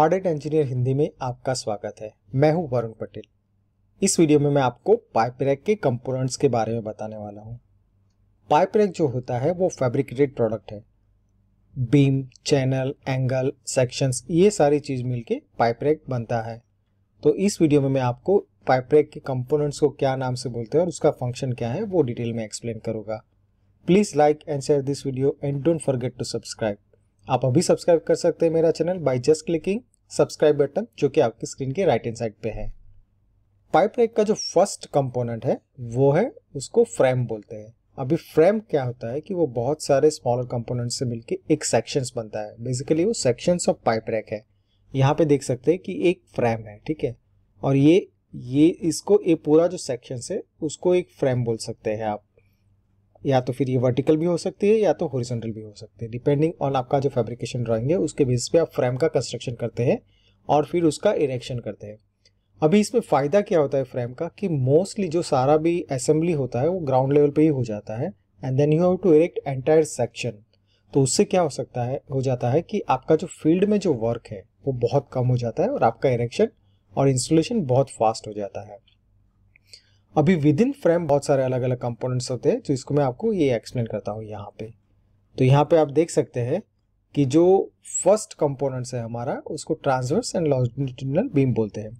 हार्डेट engineer Hindi में आपका स्वागत है मैं हूं वरुण पटेल इस वीडियो में मैं आपको पाइप रैक के कंपोनेंट्स के बारे में बताने वाला हूं पाइप रैक जो होता है वो फैब्रिकेटेड प्रोडक्ट है बीम चैनल एंगल सेक्शंस ये सारी चीज़ मिलके पाइप रैक बनता है तो इस वीडियो में मैं आपको पाइप रैक के कंपोनेंट्स को क्या नाम से बोलते हैं और उसका फंक्शन क्या है वो डिटेल में एक्सप्लेन करूंगा please like and share this video and don't forget to subscribe आप अभी सब्सक्राइब कर सकते हैं मेरा channel by just clicking subscribe button जो कि आपकी स्क्रीन के राइट हैंड साइड पे है पाइप रैक का जो फर्स्ट कंपोनेंट है वो है उसको फ्रेम बोलते हैं अभी फ्रेम क्या होता है कि वो बहुत सारे स्मॉलर कंपोनेंट से मिलके एक सेक्शंस बनता है बेसिकली वो सेक्शंस ऑफ पाइप रैक है यहाँ पे देख सकते हैं कि एक फ्रेम है ठीक है और ये ये इसको ये पूरा जो सेक्शन है उसको एक फ्रेम बोल सकते हैं आप या तो फिर ये वर्टिकल भी हो सकती है या तो हॉरिजॉन्टल भी हो सकती है डिपेंडिंग ऑन आपका जो फैब्रिकेशन ड्राइंग है उसके बेस पे आप फ्रेम का कंस्ट्रक्शन करते हैं और फिर उसका इरेक्शन करते हैं अभी इसमें फ़ायदा क्या होता है फ्रेम का कि मोस्टली जो सारा भी असेंबली होता है वो ग्राउंड लेवल पे ही हो जाता है and then you have to erect entire section तो उससे क्या हो सकता है हो जाता है कि आपका जो फील्ड में जो वर्क है वो बहुत कम हो जाता है और आपका इरेक्शन और इंस्टॉलेशन बहुत फास्ट हो जाता है अभी विद इन फ्रेम बहुत सारे अलग अलग कंपोनेंट्स होते हैं तो इसको मैं आपको ये एक्सप्लेन करता हूँ यहाँ पे तो यहाँ पे आप देख सकते हैं कि जो फर्स्ट कंपोनेंट्स है हमारा उसको ट्रांसवर्स एंड लॉन्जिट्यूडनल बीम बोलते हैं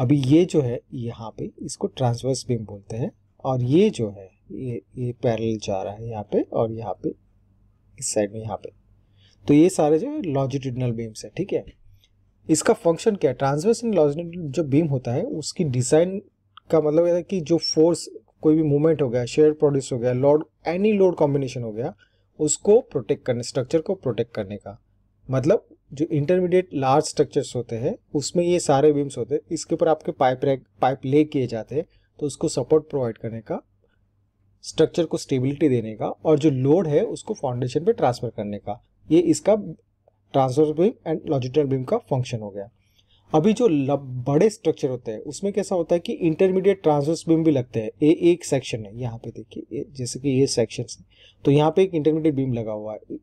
अभी ये जो है यहाँ पे इसको ट्रांसवर्स बीम बोलते हैं और ये जो है ये ये पैरल जा रहा है यहाँ पे और यहाँ पे इस साइड में यहाँ पे तो ये सारे जो है लॉन्जिट्यूडनल बीम्स है ठीक है इसका फंक्शन क्या है ट्रांसवर्स एंड लॉन्जिट्यूडनल जो बीम होता है उसकी डिज़ाइन का मतलब है कि जो फोर्स कोई भी मूवमेंट हो गया शेयर प्रोड्यूस हो गया लोड एनी लोड कॉम्बिनेशन हो गया उसको प्रोटेक्ट करने स्ट्रक्चर को प्रोटेक्ट करने का मतलब जो इंटरमीडिएट लार्ज स्ट्रक्चर्स होते हैं उसमें ये सारे बीम्स होते हैं इसके ऊपर आपके पाइप रैक पाइप ले किए जाते हैं तो उसको सपोर्ट प्रोवाइड करने का स्ट्रक्चर को स्टेबिलिटी देने का और जो लोड है उसको फाउंडेशन पे ट्रांसफ़र करने का ये इसका transfer beam and longitudinal beam का फंक्शन हो गया अभी जो बड़े स्ट्रक्चर होते हैं उसमें कैसा होता है कि इंटरमीडिएट ट्रांसवर्स बीम भी लगते हैं ये एक सेक्शन है यहाँ पे देखिए जैसे कि ये सेक्शन है तो यहाँ पे एक इंटरमीडिएट बीम लगा हुआ है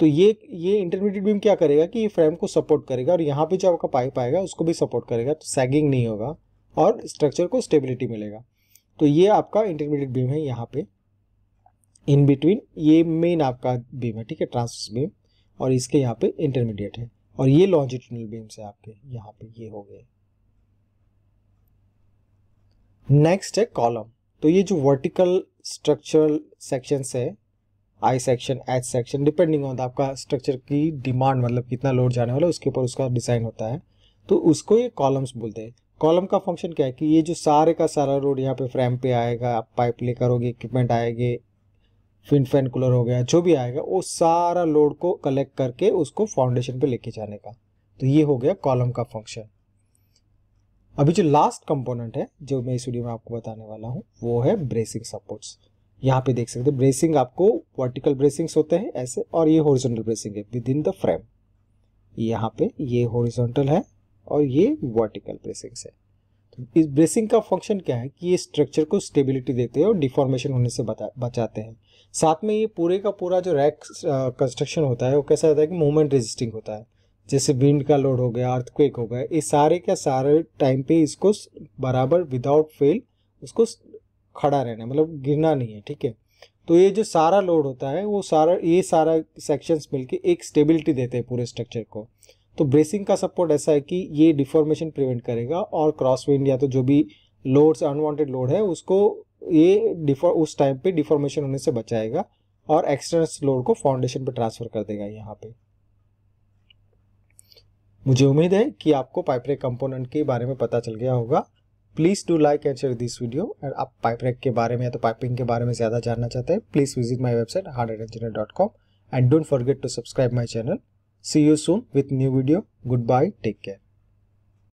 तो ये ये इंटरमीडिएट बीम क्या करेगा कि ये फ्रेम को सपोर्ट करेगा और यहाँ पे जो आपका पाइप आएगा उसको भी सपोर्ट करेगा तो सैगिंग नहीं होगा और स्ट्रक्चर को स्टेबिलिटी मिलेगा तो ये आपका इंटरमीडिएट बीम है यहाँ पे इन बिटवीन ये मेन आपका बीम है ठीक है ट्रांसवर्स बीम और इसके यहाँ पे इंटरमीडिएट है और ये लॉन्जिट्यूडनल बीम्स है आपके यहाँ पे ये हो गए नेक्स्ट है कॉलम तो ये जो वर्टिकल स्ट्रक्चरल सेक्शंस है I section H section depending on आपका स्ट्रक्चर की डिमांड मतलब कितना लोड जाने वाला है उसके ऊपर उसका डिजाइन होता है तो उसको ये कॉलम्स बोलते हैं कॉलम का फंक्शन क्या है कि ये जो सारे का सारा रोड यहाँ पे फ्रेम पे आएगा आप पाइप लेकर होगे इक्विपमेंट आएंगे फिन फैन कूलर हो गया जो भी आएगा वो सारा लोड को कलेक्ट करके उसको फाउंडेशन पे लेके जाने का तो ये हो गया कॉलम का फंक्शन अभी जो लास्ट कंपोनेंट है जो मैं इस वीडियो में आपको बताने वाला हूँ वो है ब्रेसिंग सपोर्ट्स यहाँ पे देख सकते हैं ब्रेसिंग आपको वर्टिकल ब्रेसिंग्स होते हैं ऐसे और ये हॉरिजॉन्टल ब्रेसिंग है विद इन द फ्रेम यहाँ पे ये हॉरिजॉन्टल है और ये वर्टिकल ब्रेसिंग्स है इस ब्रेसिंग का फंक्शन क्या है कि ये स्ट्रक्चर को स्टेबिलिटी देते हैं और डिफॉर्मेशन होने से बता बचाते हैं साथ में ये पूरे का पूरा जो रैक कंस्ट्रक्शन होता है वो कैसा होता है कि मूवमेंट रेजिस्टिंग होता है जैसे विंड का लोड हो गया अर्थक्वेक हो गया ये सारे का सारे टाइम पे इसको बराबर विदाउट फेल उसको खड़ा रहना मतलब गिरना नहीं है ठीक है तो ये जो सारा लोड होता है वो सारा ये सारा सेक्शंस मिलके एक स्टेबिलिटी देते हैं पूरे स्ट्रक्चर को तो ब्रेसिंग का सपोर्ट ऐसा है कि ये डिफॉर्मेशन प्रिवेंट करेगा और क्रॉस विंड या तो जो भी लोड्स अनवांटेड लोड है उसको ये उस टाइम पे डिफॉर्मेशन होने से बचाएगा और एक्सटर्नल लोड को फाउंडेशन पे ट्रांसफर कर देगा यहाँ पे मुझे उम्मीद है कि आपको पाइपरेक कंपोनेंट के बारे में पता चल गया होगा please do like and share this video and आप पाइपरेक के बारे में या तो पाइपिंग के बारे में ज़्यादा जानना चाहते हैं please visit my website hard and dot com and don't forget to subscribe my channel See you soon with new video. Goodbye. Take care.